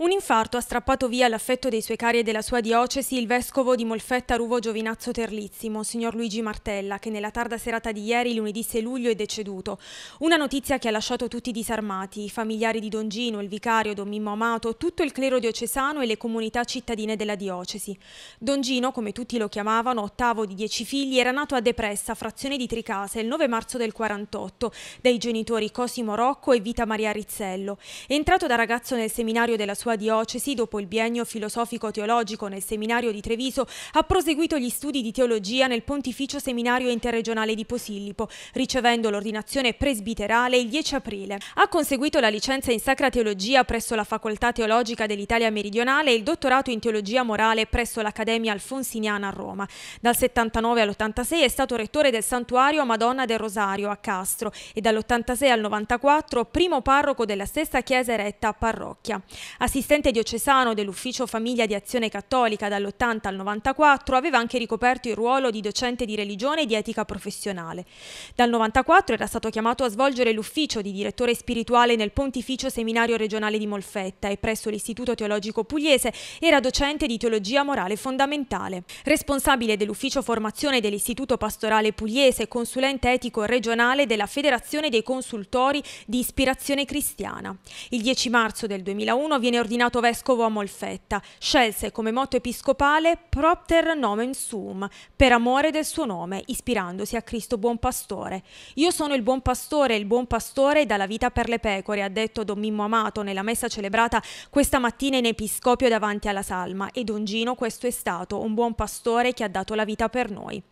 Un infarto ha strappato via l'affetto dei suoi cari e della sua diocesi il vescovo di Molfetta Ruvo Giovinazzo Terlizzimo, signor Luigi Martella, che nella tarda serata di ieri, lunedì 6 luglio, è deceduto. Una notizia che ha lasciato tutti disarmati, i familiari di Don Gino, il vicario, Don Mimmo Amato, tutto il clero diocesano e le comunità cittadine della diocesi. Don Gino, come tutti lo chiamavano, ottavo di dieci figli, era nato a Depressa, frazione di Tricase, il 9 marzo del 48, dai genitori Cosimo Rocco e Vita Maria Rizzello. entrato da ragazzo nel seminario della sua sua diocesi, dopo il biennio filosofico-teologico nel seminario di Treviso, ha proseguito gli studi di teologia nel Pontificio Seminario Interregionale di Posillipo, ricevendo l'ordinazione presbiterale il 10 aprile. Ha conseguito la licenza in Sacra Teologia presso la Facoltà Teologica dell'Italia Meridionale e il dottorato in Teologia Morale presso l'Accademia Alfonsiniana a Roma. Dal 79 all'86 è stato rettore del Santuario Madonna del Rosario a Castro e dall'86 al 94 primo parroco della stessa chiesa eretta a parrocchia. Assistente Assistente diocesano dell'Ufficio Famiglia di Azione Cattolica dall'80 al 94, aveva anche ricoperto il ruolo di docente di religione e di etica professionale. Dal 94 era stato chiamato a svolgere l'ufficio di direttore spirituale nel Pontificio Seminario Regionale di Molfetta e presso l'Istituto Teologico Pugliese era docente di teologia morale fondamentale. Responsabile dell'ufficio formazione dell'Istituto Pastorale Pugliese, e consulente etico regionale della Federazione dei Consultori di Ispirazione Cristiana. Il 10 marzo del 2001 viene ordinato vescovo a Molfetta, scelse come motto episcopale Propter nomen sum, per amore del suo nome, ispirandosi a Cristo buon pastore. Io sono il buon pastore, il buon pastore dà la vita per le pecore, ha detto Don Mimmo Amato nella messa celebrata questa mattina in episcopio davanti alla salma e Don Gino questo è stato, un buon pastore che ha dato la vita per noi.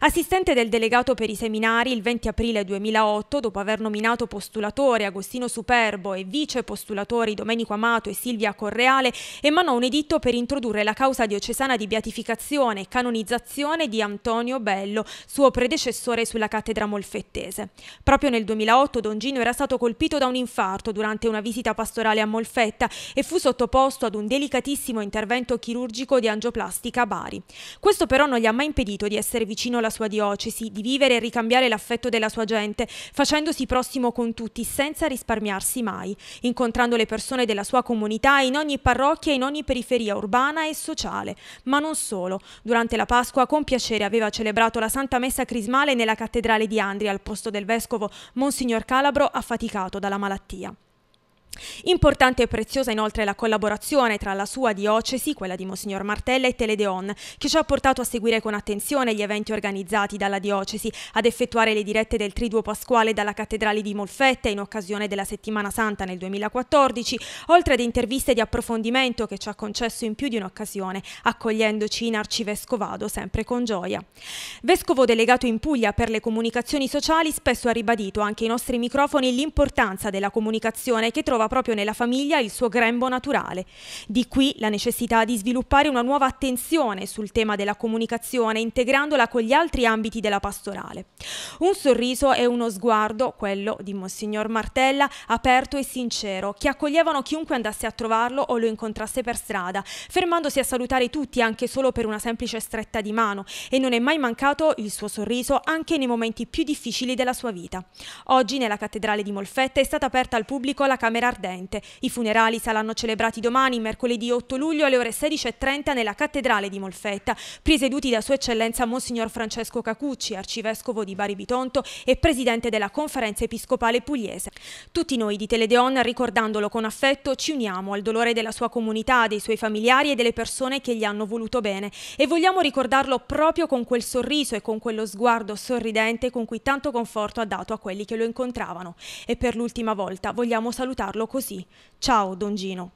Assistente del delegato per i seminari il 20 aprile 2008, dopo aver nominato postulatore Agostino Superbo e vice postulatori Domenico Amato e Silvio Silvia Correale emanò un editto per introdurre la causa diocesana di beatificazione e canonizzazione di Antonio Bello, suo predecessore sulla cattedra molfettese. Proprio nel 2008 Don Gino era stato colpito da un infarto durante una visita pastorale a Molfetta e fu sottoposto ad un delicatissimo intervento chirurgico di angioplastica a Bari. Questo però non gli ha mai impedito di essere vicino alla sua diocesi, di vivere e ricambiare l'affetto della sua gente, facendosi prossimo con tutti senza risparmiarsi mai, incontrando le persone della sua comunità comunità, in ogni parrocchia, e in ogni periferia urbana e sociale. Ma non solo. Durante la Pasqua con piacere aveva celebrato la Santa Messa Crismale nella Cattedrale di Andria al posto del Vescovo Monsignor Calabro affaticato dalla malattia. Importante e preziosa inoltre la collaborazione tra la sua diocesi, quella di Monsignor Martella e Teledeon, che ci ha portato a seguire con attenzione gli eventi organizzati dalla diocesi, ad effettuare le dirette del Triduo Pasquale dalla Cattedrale di Molfetta in occasione della Settimana Santa nel 2014, oltre ad interviste di approfondimento che ci ha concesso in più di un'occasione, accogliendoci in arcivescovado sempre con gioia. Vescovo delegato in Puglia per le comunicazioni sociali spesso ha ribadito anche ai nostri microfoni l'importanza della comunicazione che trova trova proprio nella famiglia il suo grembo naturale. Di qui la necessità di sviluppare una nuova attenzione sul tema della comunicazione, integrandola con gli altri ambiti della pastorale. Un sorriso e uno sguardo, quello di Monsignor Martella, aperto e sincero, che accoglievano chiunque andasse a trovarlo o lo incontrasse per strada, fermandosi a salutare tutti anche solo per una semplice stretta di mano, e non è mai mancato il suo sorriso anche nei momenti più difficili della sua vita. Oggi nella cattedrale di Molfetta è stata aperta al pubblico la camera ardente. I funerali saranno celebrati domani, mercoledì 8 luglio alle ore 16.30 nella Cattedrale di Molfetta, presieduti da Sua Eccellenza Monsignor Francesco Cacucci, arcivescovo di Bari Bitonto e presidente della Conferenza Episcopale Pugliese. Tutti noi di Teledeon, ricordandolo con affetto, ci uniamo al dolore della sua comunità, dei suoi familiari e delle persone che gli hanno voluto bene e vogliamo ricordarlo proprio con quel sorriso e con quello sguardo sorridente con cui tanto conforto ha dato a quelli che lo incontravano. E per l'ultima volta vogliamo salutarlo farlo così. Ciao, Don Gino.